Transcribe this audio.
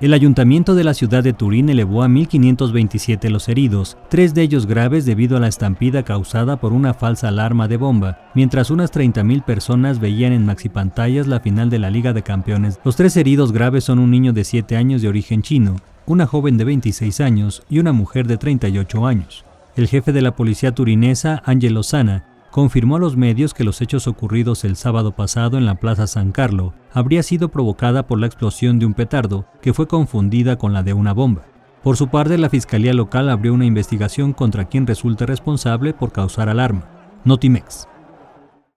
El ayuntamiento de la ciudad de Turín elevó a 1.527 los heridos, tres de ellos graves debido a la estampida causada por una falsa alarma de bomba, mientras unas 30.000 personas veían en maxipantallas la final de la Liga de Campeones. Los tres heridos graves son un niño de 7 años de origen chino, una joven de 26 años y una mujer de 38 años. El jefe de la policía turinesa, Ángel Lozana, confirmó a los medios que los hechos ocurridos el sábado pasado en la Plaza San Carlo habría sido provocada por la explosión de un petardo que fue confundida con la de una bomba. Por su parte, la Fiscalía Local abrió una investigación contra quien resulte responsable por causar alarma, Notimex.